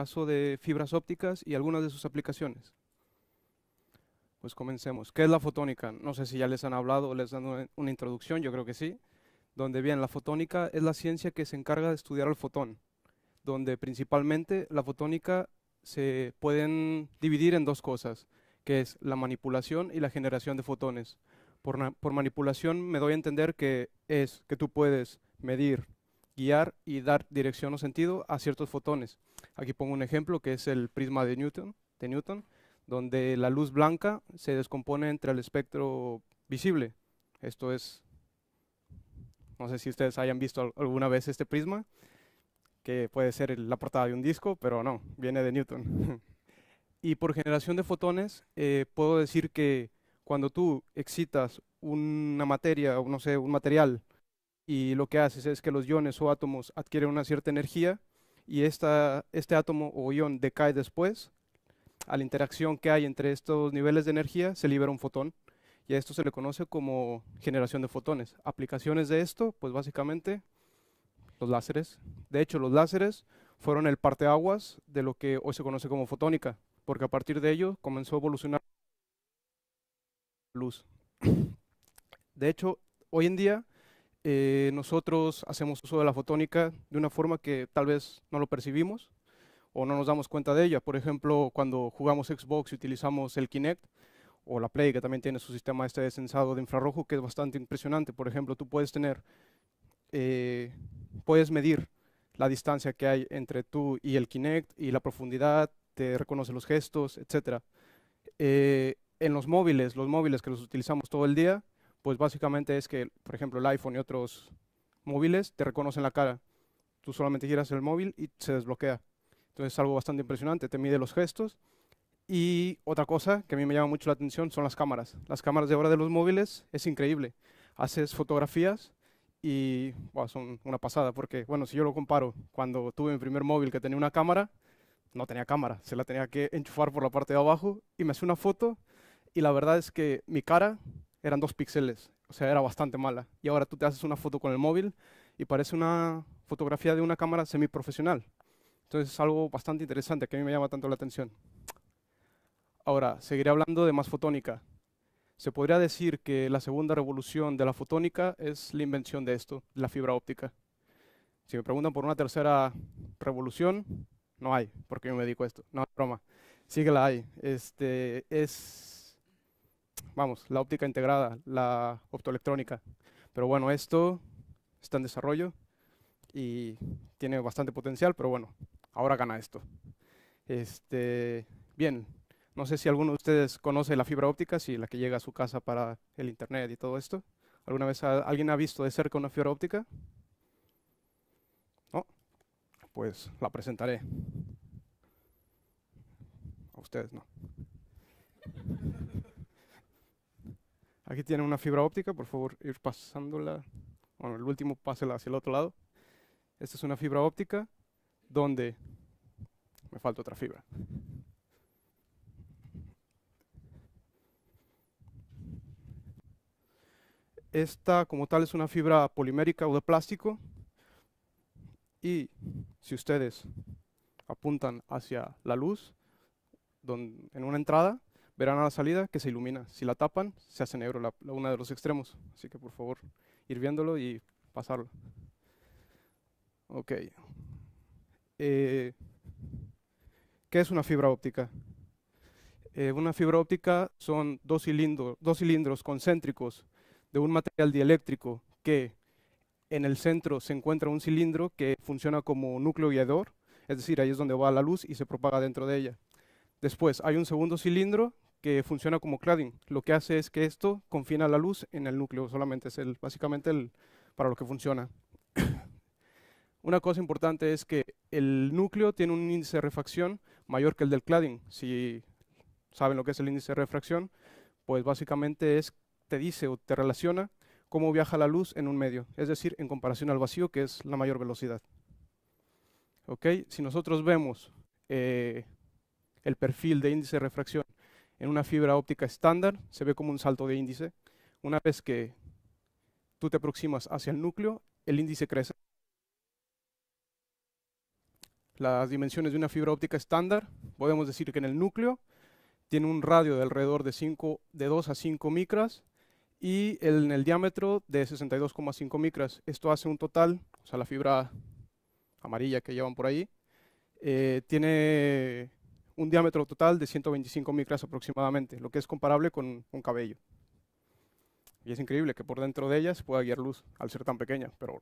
caso de fibras ópticas y algunas de sus aplicaciones. Pues comencemos. ¿Qué es la fotónica? No sé si ya les han hablado o les dan una, una introducción, yo creo que sí. Donde bien, la fotónica es la ciencia que se encarga de estudiar al fotón, donde principalmente la fotónica se pueden dividir en dos cosas, que es la manipulación y la generación de fotones. Por, por, manipulación me doy a entender que es que tú puedes medir, guiar y dar dirección o sentido a ciertos fotones. Aquí pongo un ejemplo que es el prisma de Newton, de Newton donde la luz blanca se descompone entre el espectro visible. Esto es, no sé si ustedes hayan visto alguna vez este prisma, que puede ser la portada de un disco, pero no, viene de Newton. y por generación de fotones, eh, puedo decir que cuando tú excitas una materia, o no sé, un material, y lo que haces es que los iones o átomos adquieren una cierta energía, y este átomo o ion decae después, a la interacción que hay entre estos niveles de energía se libera un fotón. Y a esto se le conoce como generación de fotones. Aplicaciones de esto, pues básicamente los láseres. De hecho, los láseres fueron el parteaguas de lo que hoy se conoce como fotónica, porque a partir de ello comenzó a evolucionar luz. De hecho, hoy en día eh, nosotros hacemos uso de la fotónica de una forma que tal vez no lo percibimos o no nos damos cuenta de ella. Por ejemplo, cuando jugamos Xbox y utilizamos el Kinect o la Play, que también tiene su sistema este de sensado de infrarrojo, que es bastante impresionante. Por ejemplo, tú puedes tener, eh, puedes medir la distancia que hay entre tú y el Kinect y la profundidad, te reconoce los gestos, etc. Eh, en los móviles, los móviles que los utilizamos todo el día, pues básicamente es que, por ejemplo, el iPhone y otros móviles te reconocen la cara. Tú solamente giras el móvil y se desbloquea. Entonces es algo bastante impresionante, te mide los gestos. Y otra cosa que a mí me llama mucho la atención son las cámaras. Las cámaras de ahora de los móviles es increíble. Haces fotografías y son una pasada, porque bueno, si yo lo comparo, cuando tuve mi primer móvil que tenía una cámara, no tenía cámara, se la tenía que enchufar por la parte de abajo y me hacía una foto y la verdad es que mi cara eran dos píxeles, o sea, era bastante mala. Y ahora tú te haces una foto con el móvil y parece una fotografía de una cámara semiprofesional. Entonces es algo bastante interesante que a mí me llama tanto la atención. Ahora, seguiré hablando de más fotónica. Se podría decir que la segunda revolución de la fotónica es la invención de esto, la fibra óptica. Si me preguntan por una tercera revolución, no hay, porque yo me dedico a esto. No, es broma. Sí que la hay. Este, es vamos, la óptica integrada, la optoelectrónica. Pero bueno, esto está en desarrollo y tiene bastante potencial, pero bueno, ahora gana esto. Este, bien, no sé si alguno de ustedes conoce la fibra óptica, si la que llega a su casa para el internet y todo esto. ¿Alguna vez alguien ha visto de cerca una fibra óptica? No, pues la presentaré. A ustedes no. Aquí tiene una fibra óptica, por favor ir pasándola, bueno, el último pásela hacia el otro lado. Esta es una fibra óptica donde me falta otra fibra. Esta como tal es una fibra polimérica o de plástico y si ustedes apuntan hacia la luz en una entrada, verán a la salida que se ilumina. Si la tapan, se hace negro la, una de los extremos. Así que por favor, ir viéndolo y pasarlo. Ok. Eh, ¿Qué es una fibra óptica? Eh, una fibra óptica son dos cilindros, dos cilindros concéntricos de un material dieléctrico que en el centro se encuentra un cilindro que funciona como núcleo guiador, es decir, ahí es donde va la luz y se propaga dentro de ella. Después hay un segundo cilindro que funciona como cladding. Lo que hace es que esto confina la luz en el núcleo, solamente es el, básicamente el, para lo que funciona. Una cosa importante es que el núcleo tiene un índice de refracción mayor que el del cladding. Si saben lo que es el índice de refracción, pues básicamente es te dice o te relaciona cómo viaja la luz en un medio, es decir, en comparación al vacío, que es la mayor velocidad. Okay. Si nosotros vemos eh, el perfil de índice de refracción en una fibra óptica estándar se ve como un salto de índice. Una vez que tú te aproximas hacia el núcleo, el índice crece. Las dimensiones de una fibra óptica estándar, podemos decir que en el núcleo tiene un radio de alrededor de, 5, de 2 a 5 micras y en el diámetro de 62,5 micras. Esto hace un total, o sea, la fibra amarilla que llevan por ahí, eh, tiene un diámetro total de 125 micras aproximadamente, lo que es comparable con un cabello. Y es increíble que por dentro de ellas pueda guiar luz al ser tan pequeña, pero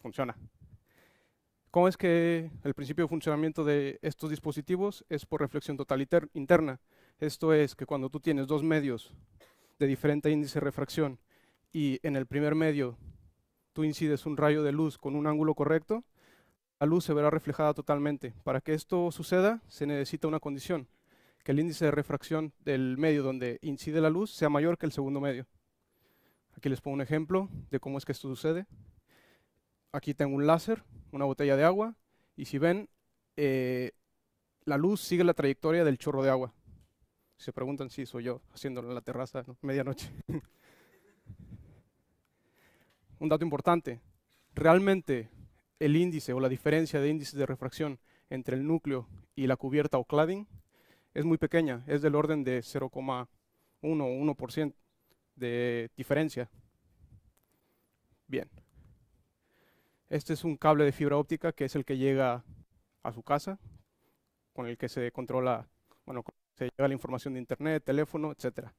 funciona. ¿Cómo es que el principio de funcionamiento de estos dispositivos es por reflexión total interna? Esto es que cuando tú tienes dos medios de diferente índice de refracción y en el primer medio tú incides un rayo de luz con un ángulo correcto, la luz se verá reflejada totalmente. Para que esto suceda, se necesita una condición, que el índice de refracción del medio donde incide la luz sea mayor que el segundo medio. Aquí les pongo un ejemplo de cómo es que esto sucede. Aquí tengo un láser, una botella de agua, y si ven, eh, la luz sigue la trayectoria del chorro de agua. se preguntan si soy yo haciéndolo en la terraza, medianoche. un dato importante, realmente el índice o la diferencia de índices de refracción entre el núcleo y la cubierta o cladding es muy pequeña, es del orden de 0,1 o 1% de diferencia. Bien. Este es un cable de fibra óptica que es el que llega a su casa, con el que se controla, bueno, se lleva la información de internet, teléfono, etcétera.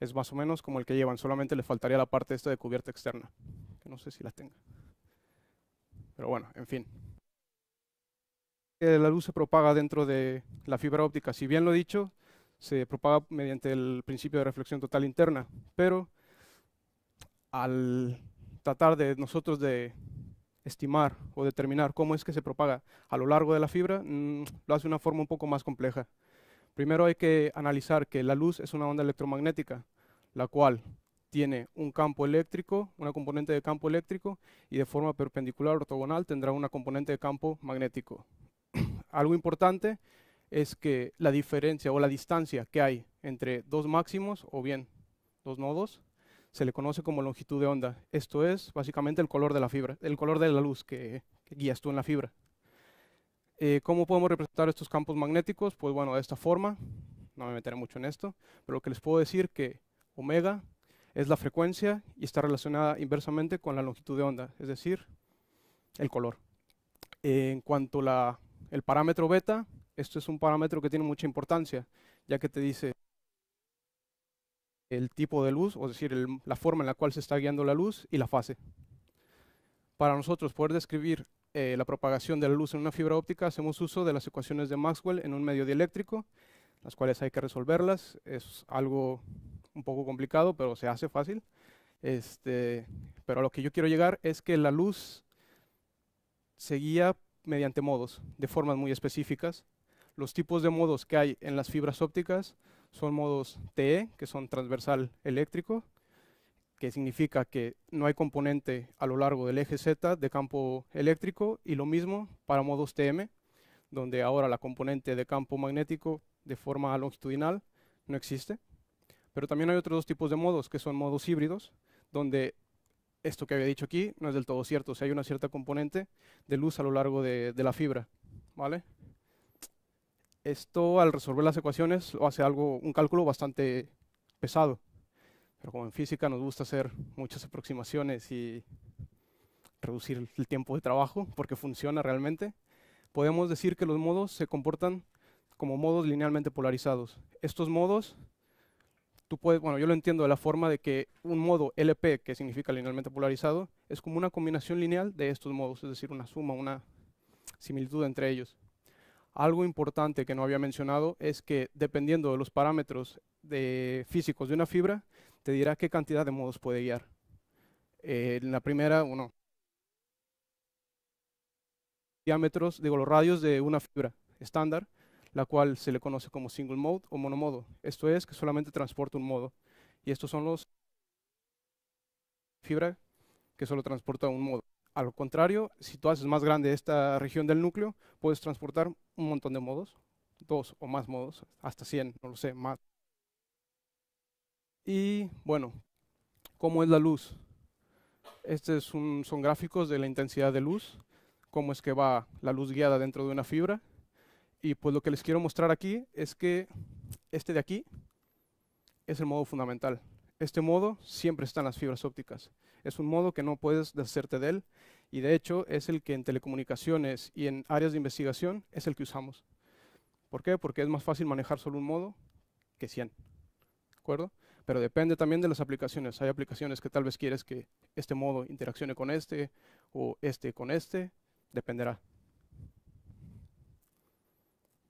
Es más o menos como el que llevan, solamente le faltaría la parte esta de cubierta externa, que no sé si la tenga. Pero bueno, en fin. La luz se propaga dentro de la fibra óptica. Si bien lo he dicho, se propaga mediante el principio de reflexión total interna, pero al tratar de nosotros de estimar o determinar cómo es que se propaga a lo largo de la fibra, mm, lo hace de una forma un poco más compleja. Primero hay que analizar que la luz es una onda electromagnética, la cual tiene un campo eléctrico, una componente de campo eléctrico, y de forma perpendicular ortogonal tendrá una componente de campo magnético. Algo importante es que la diferencia o la distancia que hay entre dos máximos, o bien dos nodos, se le conoce como longitud de onda. Esto es básicamente el color de la fibra, el color de la luz que, guías tú en la fibra. Eh, ¿Cómo podemos representar estos campos magnéticos? Pues bueno, de esta forma, no me meteré mucho en esto, pero lo que les puedo decir que omega es la frecuencia y está relacionada inversamente con la longitud de onda, es decir, el color. En cuanto al parámetro beta, esto es un parámetro que tiene mucha importancia, ya que te dice el tipo de luz, o decir, la forma en la cual se está guiando la luz y la fase. Para nosotros poder describir eh, la propagación de la luz en una fibra óptica, hacemos uso de las ecuaciones de Maxwell en un medio dieléctrico, las cuales hay que resolverlas. Es algo un poco complicado, pero se hace fácil. Este, pero a lo que yo quiero llegar es que la luz se guía mediante modos, de formas muy específicas. Los tipos de modos que hay en las fibras ópticas son modos TE, que son transversal eléctrico, que significa que no hay componente a lo largo del eje Z de campo eléctrico, y lo mismo para modos TM, donde ahora la componente de campo magnético de forma longitudinal no existe. Pero también hay otros dos tipos de modos, que son modos híbridos, donde esto que había dicho aquí no es del todo cierto. O sea, hay una cierta componente de luz a lo largo de, la fibra. ¿vale? Esto, al resolver las ecuaciones, lo hace algo, un cálculo bastante pesado. Pero como en física nos gusta hacer muchas aproximaciones y reducir el tiempo de trabajo, porque funciona realmente, podemos decir que los modos se comportan como modos linealmente polarizados. Estos modos tú bueno, yo lo entiendo de la forma de que un modo LP, que significa linealmente polarizado, es como una combinación lineal de estos modos, es decir, una suma, una similitud entre ellos. Algo importante que no había mencionado es que dependiendo de los parámetros de físicos de una fibra, te dirá qué cantidad de modos puede guiar. en eh, la primera, uno, diámetros, digo, los radios de una fibra estándar la cual se le conoce como single mode o monomodo. Esto es que solamente transporta un modo. Y estos son los fibra que solo transporta un modo. Al contrario, si tú haces más grande esta región del núcleo, puedes transportar un montón de modos, dos o más modos, hasta 100, no lo sé, más. Y bueno, ¿cómo es la luz? Estos son gráficos de la intensidad de luz, cómo es que va la luz guiada dentro de una fibra y pues lo que les quiero mostrar aquí es que este de aquí es el modo fundamental. Este modo siempre está en las fibras ópticas. Es un modo que no puedes deshacerte de él y de hecho es el que en telecomunicaciones y en áreas de investigación es el que usamos. ¿Por qué? Porque es más fácil manejar solo un modo que 100. ¿De acuerdo? Pero depende también de las aplicaciones. Hay aplicaciones que tal vez quieres que este modo interaccione con este o este con este. Dependerá.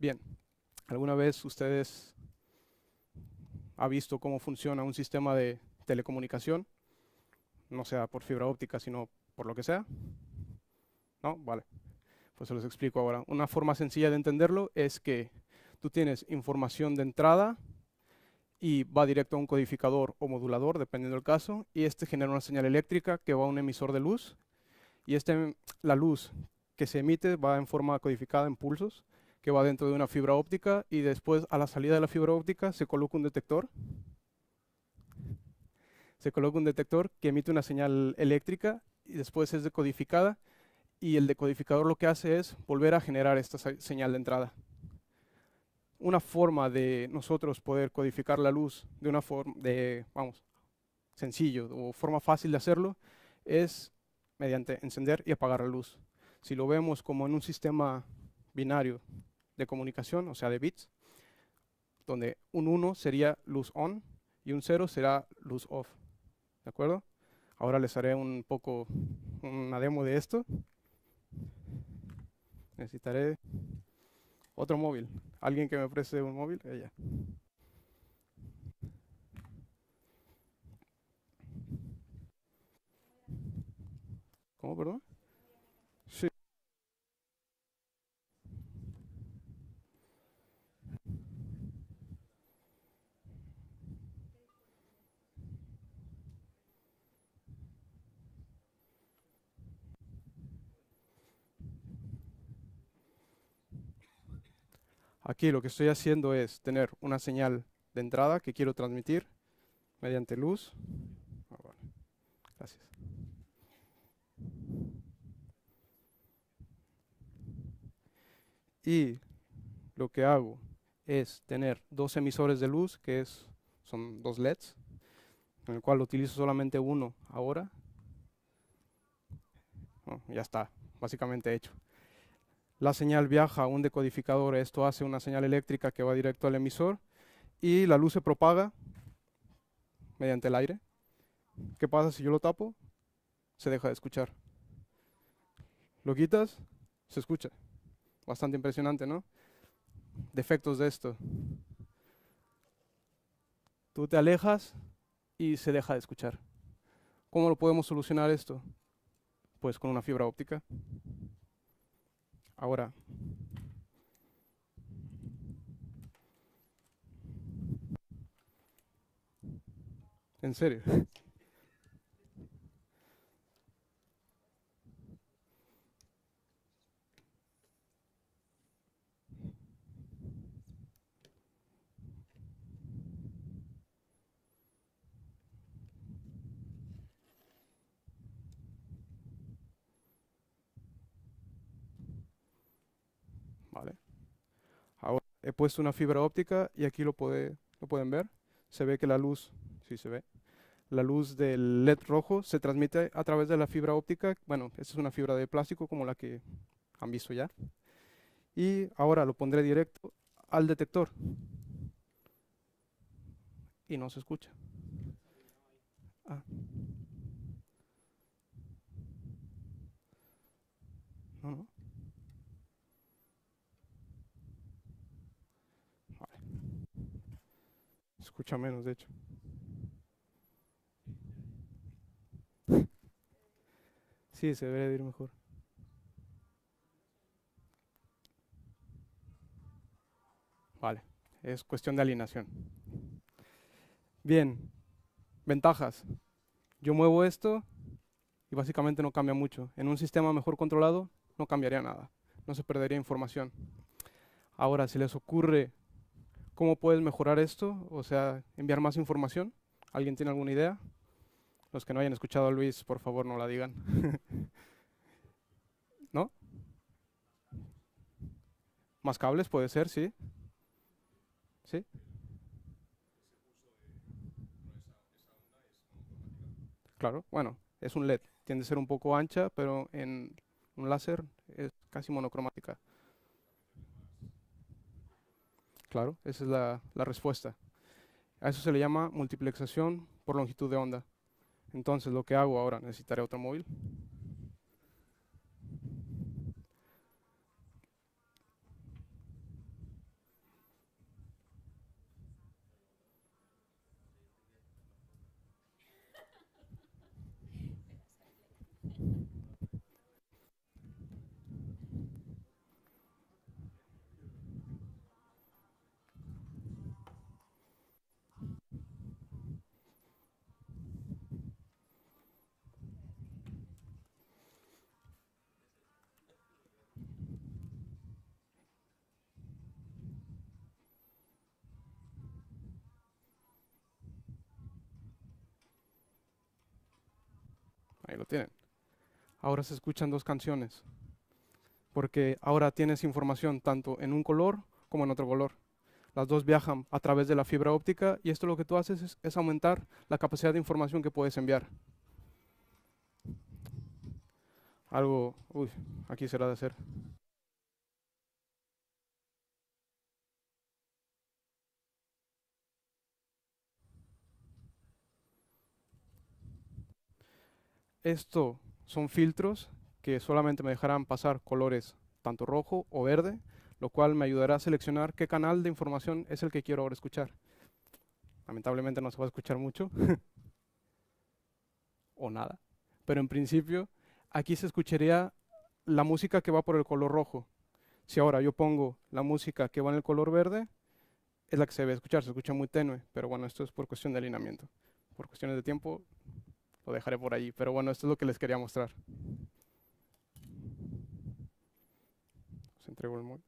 Bien, ¿alguna vez ustedes ha visto cómo funciona un sistema de telecomunicación? No sea por fibra óptica, sino por lo que sea. ¿No? Vale. Pues se los explico ahora. Una forma sencilla de entenderlo es que tú tienes información de entrada y va directo a un codificador o modulador, dependiendo del caso, y este genera una señal eléctrica que va a un emisor de luz, y este, la luz que se emite va en forma codificada en pulsos, que va dentro de una fibra óptica y después a la salida de la fibra óptica se coloca un detector. Se coloca un detector que emite una señal eléctrica y después es decodificada y el decodificador lo que hace es volver a generar esta señal de entrada. Una forma de nosotros poder codificar la luz de una forma de, vamos, sencillo o forma fácil de hacerlo es mediante encender y apagar la luz. Si lo vemos como en un sistema binario de comunicación, o sea, de bits, donde un 1 sería luz on y un 0 será luz off. ¿De acuerdo? Ahora les haré un poco una demo de esto. Necesitaré otro móvil. Alguien que me ofrece un móvil, ella. ¿Cómo, perdón? Aquí lo que estoy haciendo es tener una señal de entrada que quiero transmitir mediante luz. Ah, y lo que hago es tener dos emisores de luz, que es, son dos LEDs, en el cual utilizo solamente uno ahora. Oh, ya está, básicamente hecho. La señal viaja a un decodificador, esto hace una señal eléctrica que va directo al emisor y la luz se propaga mediante el aire. ¿Qué pasa si yo lo tapo? Se deja de escuchar. Lo quitas, se escucha. Bastante impresionante, ¿no? Defectos de esto. Tú te alejas y se deja de escuchar. ¿Cómo lo podemos solucionar esto? Pues con una fibra óptica. Ahora, en serio. he puesto una fibra óptica y aquí lo, puede, lo pueden ver. Se ve que la luz, sí se ve, la luz del LED rojo se transmite a través de la fibra óptica. Bueno, esta es una fibra de plástico como la que han visto ya. Y ahora lo pondré directo al detector. Y no se escucha. Ah. Mucho menos, de hecho. Sí, se debería ir mejor. Vale, es cuestión de alineación. Bien, ventajas. Yo muevo esto y básicamente no cambia mucho. En un sistema mejor controlado no cambiaría nada, no se perdería información. Ahora, si les ocurre ¿Cómo puedes mejorar esto? O sea, enviar más información. ¿Alguien tiene alguna idea? Los que no hayan escuchado a Luis, por favor, no la digan. ¿No? Más cables puede ser, sí. ¿Sí? Claro, bueno, es un LED. Tiende a ser un poco ancha, pero en un láser es casi monocromática. Claro, esa es la, respuesta. A eso se le llama multiplexación por longitud de onda. Entonces, lo que hago ahora, necesitaré otro móvil. lo tienen. Ahora se escuchan dos canciones, porque ahora tienes información tanto en un color como en otro color. Las dos viajan a través de la fibra óptica y esto lo que tú haces es, es aumentar la capacidad de información que puedes enviar. Algo, uy, aquí será de hacer. esto son filtros que solamente me dejarán pasar colores tanto rojo o verde, lo cual me ayudará a seleccionar qué canal de información es el que quiero ahora escuchar. Lamentablemente no se va a escuchar mucho o nada, pero en principio aquí se escucharía la música que va por el color rojo. Si ahora yo pongo la música que va en el color verde, es la que se debe escuchar, se escucha muy tenue, pero bueno, esto es por cuestión de alineamiento. Por cuestiones de tiempo, lo dejaré por allí. Pero bueno, esto es lo que les quería mostrar. Os entrego el mod.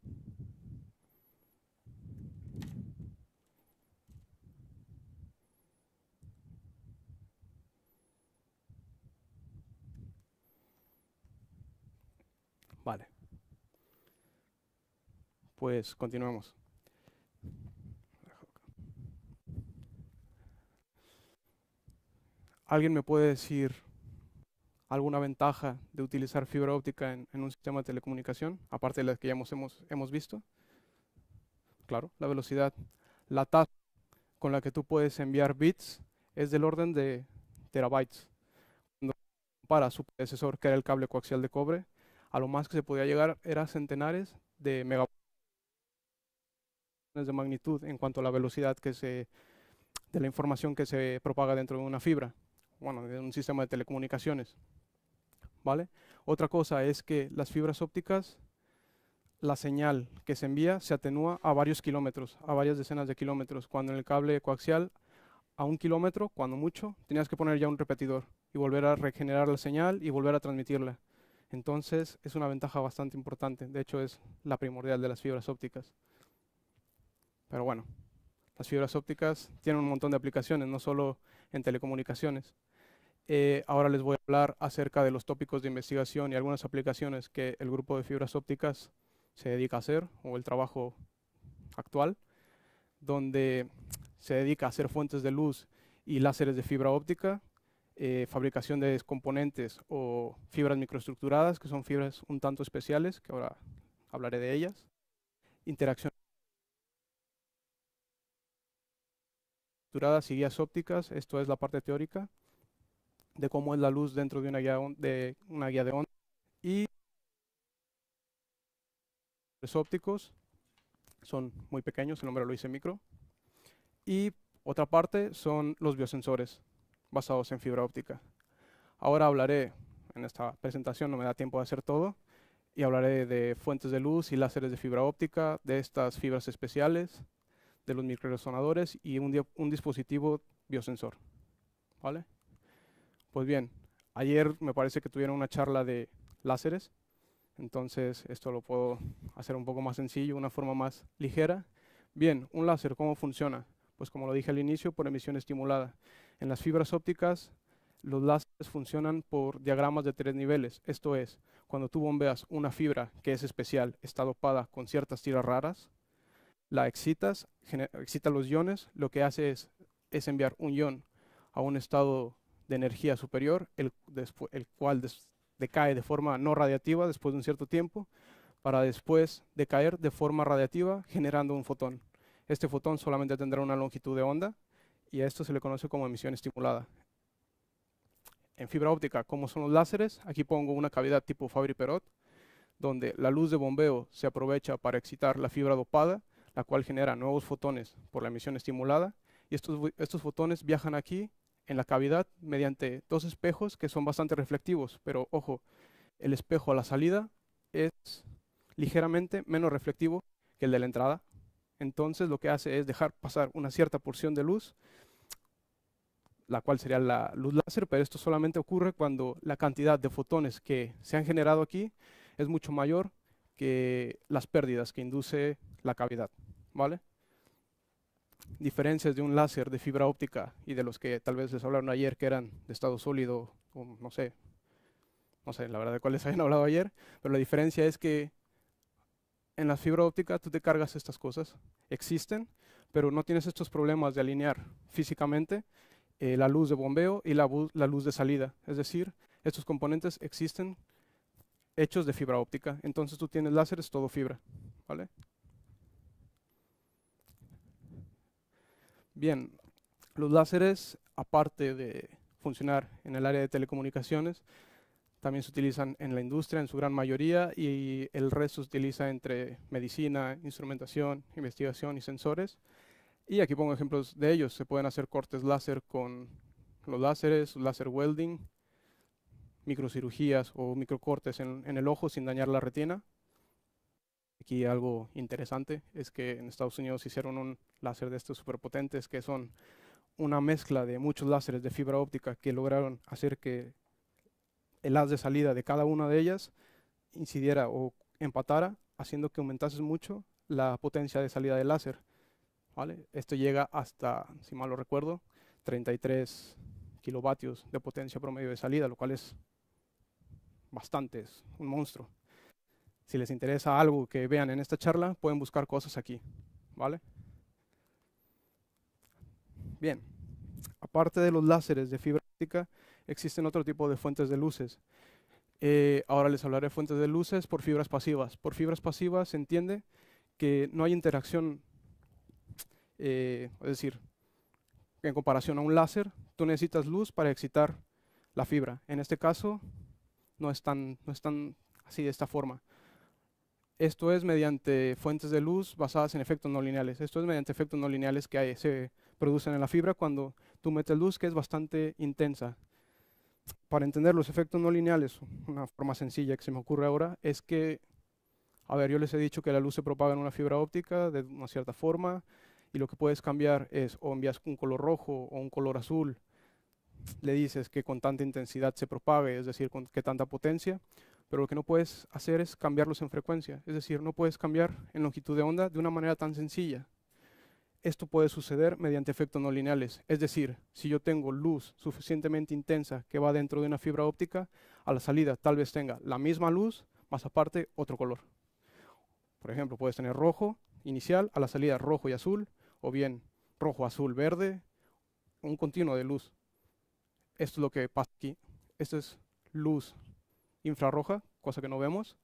Vale. Pues continuamos. ¿Alguien me puede decir alguna ventaja de utilizar fibra óptica en, un sistema de telecomunicación, aparte de las que ya hemos, hemos, visto? Claro, la velocidad. La tasa con la que tú puedes enviar bits es del orden de terabytes. Para su predecesor, que era el cable coaxial de cobre, a lo más que se podía llegar era centenares de megabytes de magnitud en cuanto a la velocidad que se, de la información que se propaga dentro de una fibra bueno, de un sistema de telecomunicaciones. ¿Vale? Otra cosa es que las fibras ópticas, la señal que se envía se atenúa a varios kilómetros, a varias decenas de kilómetros, cuando en el cable coaxial a un kilómetro, cuando mucho, tenías que poner ya un repetidor y volver a regenerar la señal y volver a transmitirla. Entonces es una ventaja bastante importante, de hecho es la primordial de las fibras ópticas. Pero bueno, las fibras ópticas tienen un montón de aplicaciones, no solo en telecomunicaciones. Eh, ahora les voy a hablar acerca de los tópicos de investigación y algunas aplicaciones que el grupo de fibras ópticas se dedica a hacer, o el trabajo actual, donde se dedica a hacer fuentes de luz y láseres de fibra óptica, eh, fabricación de componentes o fibras microestructuradas, que son fibras un tanto especiales, que ahora hablaré de ellas, interacción estructuradas y guías ópticas, esto es la parte teórica, de cómo es la luz dentro de una guía de, una guía de onda y los ópticos son muy pequeños, el nombre lo hice micro. Y otra parte son los biosensores basados en fibra óptica. Ahora hablaré, en esta presentación no me da tiempo de hacer todo, y hablaré de fuentes de luz y láseres de fibra óptica, de estas fibras especiales, de los microresonadores y un, un dispositivo biosensor. ¿Vale? Pues bien, ayer me parece que tuvieron una charla de láseres, entonces esto lo puedo hacer un poco más sencillo, una forma más ligera. Bien, un láser, ¿cómo funciona? Pues como lo dije al inicio, por emisión estimulada. En las fibras ópticas, los láseres funcionan por diagramas de tres niveles. Esto es, cuando tú bombeas una fibra que es especial, está dopada con ciertas tiras raras, la excitas, excita los iones, lo que hace es, es enviar un ion a un estado de energía superior, el, el cual decae de forma no radiativa después de un cierto tiempo, para después decaer de forma radiativa generando un fotón. Este fotón solamente tendrá una longitud de onda y a esto se le conoce como emisión estimulada. En fibra óptica, como son los láseres, aquí pongo una cavidad tipo Fabry-Perot, donde la luz de bombeo se aprovecha para excitar la fibra dopada, la cual genera nuevos fotones por la emisión estimulada, y estos, estos fotones viajan aquí en la cavidad mediante dos espejos que son bastante reflectivos, pero ojo, el espejo a la salida es ligeramente menos reflectivo que el de la entrada. Entonces lo que hace es dejar pasar una cierta porción de luz, la cual sería la luz láser, pero esto solamente ocurre cuando la cantidad de fotones que se han generado aquí es mucho mayor que las pérdidas que induce la cavidad, ¿vale? diferencias de un láser de fibra óptica y de los que tal vez les hablaron ayer que eran de estado sólido, o no sé, no sé la verdad de cuáles habían hablado ayer, pero la diferencia es que en la fibra óptica tú te cargas estas cosas, existen, pero no tienes estos problemas de alinear físicamente eh, la luz de bombeo y la luz de salida. Es decir, estos componentes existen hechos de fibra óptica, entonces tú tienes láseres todo fibra, ¿vale? Bien, los láseres, aparte de funcionar en el área de telecomunicaciones, también se utilizan en la industria en su gran mayoría y el resto se utiliza entre medicina, instrumentación, investigación y sensores. Y aquí pongo ejemplos de ellos. Se pueden hacer cortes láser con los láseres, láser welding, microcirugías o microcortes en, en el ojo sin dañar la retina. Aquí algo interesante es que en Estados Unidos hicieron un láser de estos superpotentes que son una mezcla de muchos láseres de fibra óptica que lograron hacer que el haz de salida de cada una de ellas incidiera o empatara, haciendo que aumentase mucho la potencia de salida del láser. ¿Vale? Esto llega hasta, si mal lo recuerdo, 33 kilovatios de potencia promedio de salida, lo cual es bastante, es un monstruo. Si les interesa algo que vean en esta charla, pueden buscar cosas aquí, ¿vale? Bien, aparte de los láseres de fibra óptica, existen otro tipo de fuentes de luces. Eh, ahora les hablaré de fuentes de luces por fibras pasivas. Por fibras pasivas se entiende que no hay interacción, eh, es decir, en comparación a un láser, tú necesitas luz para excitar la fibra. En este caso, no están, no es así de esta forma. Esto es mediante fuentes de luz basadas en efectos no lineales. Esto es mediante efectos no lineales que se producen en la fibra cuando tú metes luz que es bastante intensa. Para entender los efectos no lineales, una forma sencilla que se me ocurre ahora es que, a ver, yo les he dicho que la luz se propaga en una fibra óptica de una cierta forma y lo que puedes cambiar es o envías un color rojo o un color azul, le dices que con tanta intensidad se propague, es decir, con que tanta potencia, pero lo que no puedes hacer es cambiarlos en frecuencia, es decir, no puedes cambiar en longitud de onda de una manera tan sencilla. Esto puede suceder mediante efectos no lineales, es decir, si yo tengo luz suficientemente intensa que va dentro de una fibra óptica, a la salida tal vez tenga la misma luz, más aparte otro color. Por ejemplo, puedes tener rojo inicial, a la salida rojo y azul, o bien rojo, azul, verde, un continuo de luz. Esto es lo que pasa aquí. Esto es luz infrarroja, cosa que no vemos,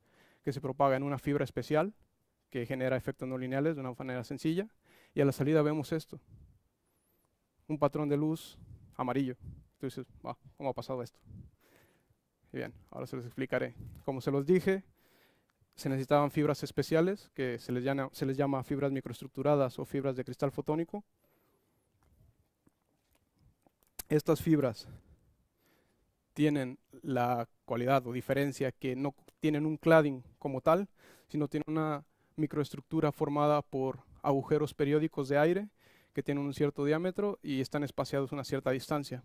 que se propaga en una fibra especial que genera efectos no lineales de una manera sencilla. Y a la salida vemos esto, un patrón de luz amarillo. Entonces, ah, ¿cómo ha pasado esto? Y bien, ahora se los explicaré. Como se los dije, se necesitaban fibras especiales, que se les, llama, se les llama fibras microestructuradas o fibras de cristal fotónico. Estas fibras tienen la cualidad o diferencia que no tienen un cladding como tal, sino tienen una microestructura formada por agujeros periódicos de aire que tienen un cierto diámetro y están espaciados una cierta distancia.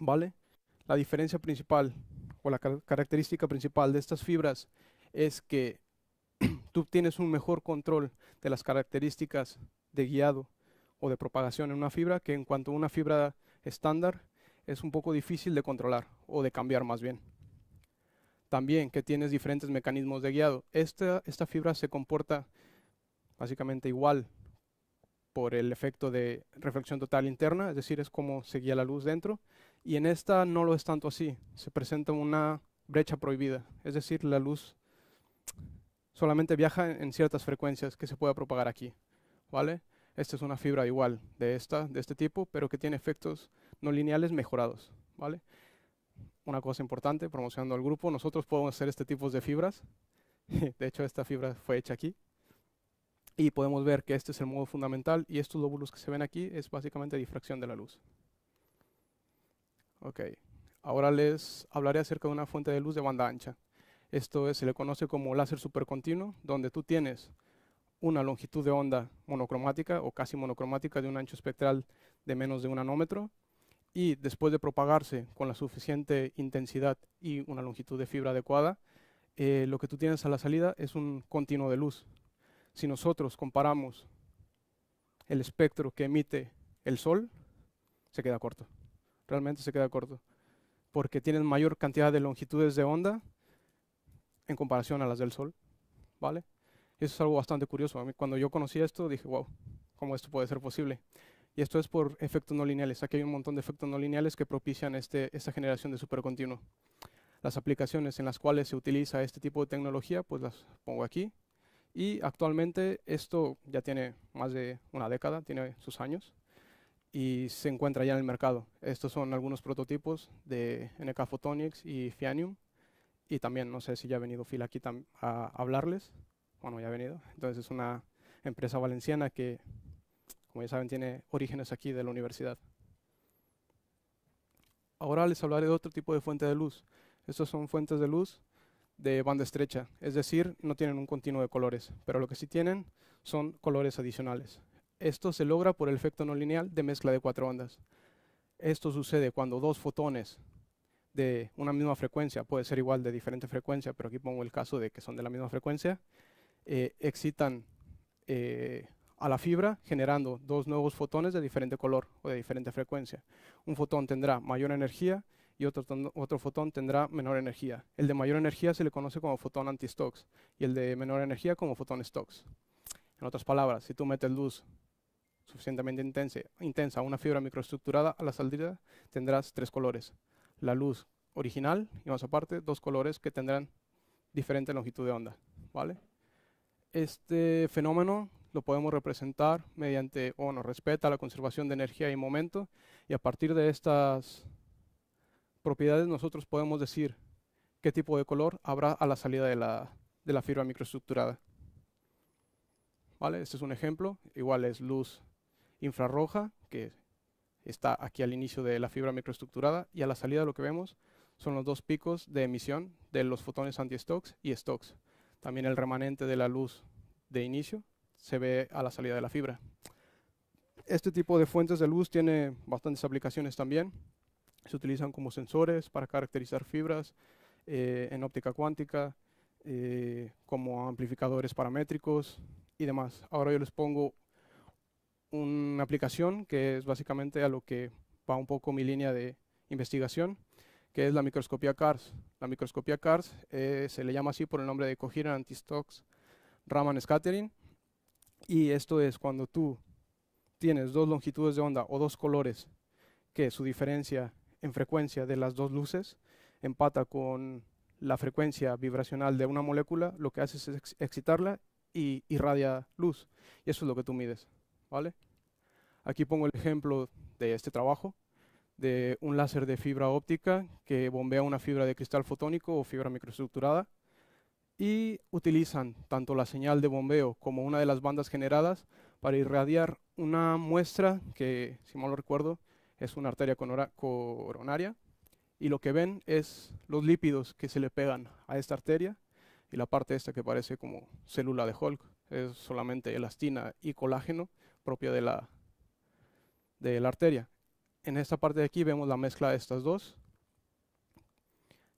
¿Vale? La diferencia principal o la característica principal de estas fibras es que tú tienes un mejor control de las características de guiado o de propagación en una fibra que en cuanto a una fibra estándar es un poco difícil de controlar o de cambiar más bien también que tienes diferentes mecanismos de guiado. Esta, esta fibra se comporta básicamente igual por el efecto de reflexión total interna, es decir, es como se guía la luz dentro, y en esta no lo es tanto así, se presenta una brecha prohibida, es decir, la luz solamente viaja en ciertas frecuencias que se pueda propagar aquí, ¿vale? Esta es una fibra igual de esta, de este tipo, pero que tiene efectos no lineales mejorados, ¿vale? una cosa importante, promocionando al grupo, nosotros podemos hacer este tipo de fibras. De hecho, esta fibra fue hecha aquí. Y podemos ver que este es el modo fundamental y estos lóbulos que se ven aquí es básicamente difracción de la luz. Ok, ahora les hablaré acerca de una fuente de luz de banda ancha. Esto se le conoce como láser supercontinuo, donde tú tienes una longitud de onda monocromática o casi monocromática de un ancho espectral de menos de un nanómetro y después de propagarse con la suficiente intensidad y una longitud de fibra adecuada, eh, lo que tú tienes a la salida es un continuo de luz. Si nosotros comparamos el espectro que emite el sol, se queda corto. Realmente se queda corto. Porque tienen mayor cantidad de longitudes de onda en comparación a las del sol. ¿Vale? Eso es algo bastante curioso. A cuando yo conocí esto, dije, wow, ¿cómo esto puede ser posible? Y esto es por efectos no lineales. Aquí hay un montón de efectos no lineales que propician este, esta generación de supercontinuo. Las aplicaciones en las cuales se utiliza este tipo de tecnología, pues las pongo aquí. Y actualmente esto ya tiene más de una década, tiene sus años, y se encuentra ya en el mercado. Estos son algunos prototipos de NK Photonics y Fianium. Y también, no sé si ya ha venido Phil aquí a hablarles. Bueno, ya ha venido. Entonces es una empresa valenciana que como ya saben, tiene orígenes aquí de la universidad. Ahora les hablaré de otro tipo de fuente de luz. Estas son fuentes de luz de banda estrecha, es decir, no tienen un continuo de colores, pero lo que sí tienen son colores adicionales. Esto se logra por el efecto no lineal de mezcla de cuatro ondas. Esto sucede cuando dos fotones de una misma frecuencia, puede ser igual de diferente frecuencia, pero aquí pongo el caso de que son de la misma frecuencia, eh, excitan eh, a la fibra generando dos nuevos fotones de diferente color o de diferente frecuencia. Un fotón tendrá mayor energía y otro, otro fotón tendrá menor energía. El de mayor energía se le conoce como fotón anti-Stokes y el de menor energía como fotón Stokes. En otras palabras, si tú metes luz suficientemente intensa, intensa a una fibra microestructurada a la salida, tendrás tres colores. La luz original y más aparte dos colores que tendrán diferente longitud de onda. ¿vale? Este fenómeno lo podemos representar mediante, o nos respeta la conservación de energía y momento, y a partir de estas propiedades nosotros podemos decir qué tipo de color habrá a la salida de la, de la fibra microestructurada. ¿Vale? Este es un ejemplo, igual es luz infrarroja, que está aquí al inicio de la fibra microestructurada, y a la salida lo que vemos son los dos picos de emisión de los fotones anti-Stokes y Stokes. También el remanente de la luz de inicio se ve a la salida de la fibra. Este tipo de fuentes de luz tiene bastantes aplicaciones también. Se utilizan como sensores para caracterizar fibras eh, en óptica cuántica, eh, como amplificadores paramétricos y demás. Ahora yo les pongo una aplicación que es básicamente a lo que va un poco mi línea de investigación, que es la microscopía CARS. La microscopía CARS eh, se le llama así por el nombre de Coherent Anti-Stokes Raman Scattering y esto es cuando tú tienes dos longitudes de onda o dos colores, que su diferencia en frecuencia de las dos luces empata con la frecuencia vibracional de una molécula, lo que haces es excitarla y irradia luz. Y eso es lo que tú mides, ¿vale? Aquí pongo el ejemplo de este trabajo, de un láser de fibra óptica que bombea una fibra de cristal fotónico o fibra microestructurada y utilizan tanto la señal de bombeo como una de las bandas generadas para irradiar una muestra que, si mal no recuerdo, es una arteria coronaria y lo que ven es los lípidos que se le pegan a esta arteria y la parte esta que parece como célula de Hulk es solamente elastina y colágeno propia de la, de la arteria. En esta parte de aquí vemos la mezcla de estas dos,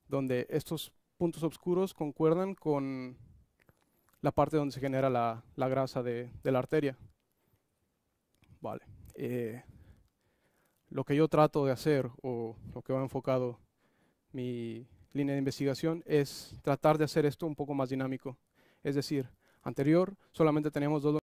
donde estos puntos oscuros concuerdan con la parte donde se genera la, grasa de, la arteria. Vale. Eh, lo que yo trato de hacer o lo que ha enfocado mi línea de investigación es tratar de hacer esto un poco más dinámico. Es decir, anterior solamente teníamos dos